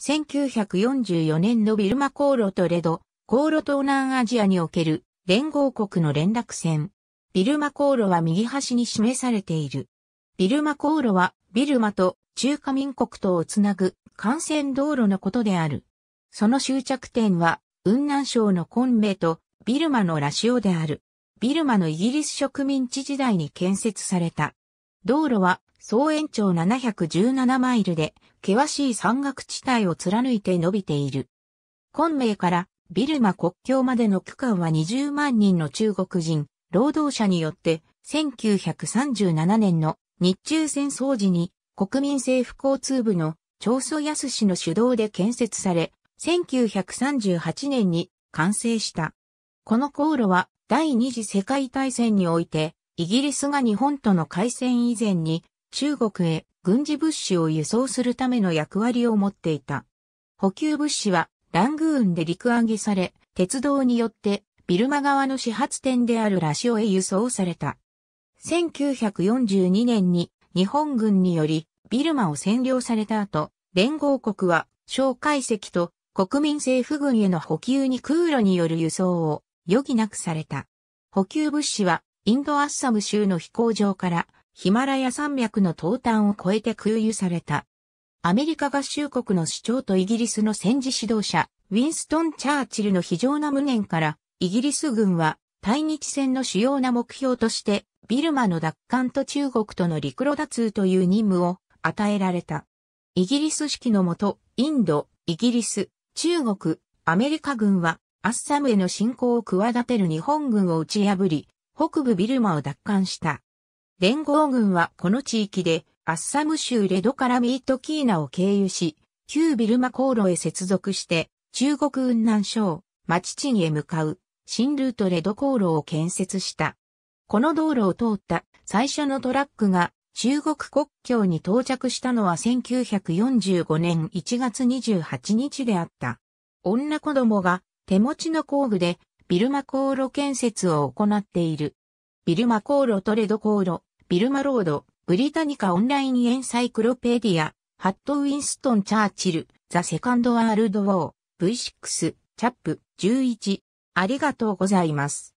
1944年のビルマ航路とレド、航路東南アジアにおける連合国の連絡船。ビルマ航路は右端に示されている。ビルマ航路はビルマと中華民国とをつなぐ幹線道路のことである。その終着点は雲南省の昆明とビルマのラシオである。ビルマのイギリス植民地時代に建設された道路は総延長717マイルで、険しい山岳地帯を貫いて伸びている。昆明からビルマ国境までの区間は20万人の中国人、労働者によって、1937年の日中戦争時に国民政府交通部の長蘇安氏の主導で建設され、1938年に完成した。この航路は第二次世界大戦においてイギリスが日本との海戦以前に中国へ軍事物資を輸送するための役割を持っていた。補給物資はラングーンで陸揚げされ、鉄道によってビルマ側の始発点であるラシオへ輸送された。1942年に日本軍によりビルマを占領された後、連合国は小海石と国民政府軍への補給に空路による輸送を余儀なくされた。補給物資はインドアッサム州の飛行場からヒマラヤ山脈の東端を越えて空輸された。アメリカ合衆国の首長とイギリスの戦時指導者、ウィンストン・チャーチルの非常な無念から、イギリス軍は対日戦の主要な目標として、ビルマの奪還と中国との陸路脱通という任務を与えられた。イギリス式のもと、インド、イギリス、中国、アメリカ軍は、アッサムへの侵攻を企てる日本軍を打ち破り、北部ビルマを奪還した。連合軍はこの地域でアッサム州レドからミートキーナを経由し、旧ビルマ航路へ接続して、中国雲南省、マチチンへ向かう、新ルートレド航路を建設した。この道路を通った最初のトラックが中国国境に到着したのは1945年1月28日であった。女子供が手持ちの工具でビルマ航路建設を行っている。ビルマ航路トレド航路、ビルマロード、ブリタニカオンラインエンサイクロペディア、ハット・ウィンストン・チャーチル、ザ・セカンド・ワールド・ウォー、V6、チャップ、11。ありがとうございます。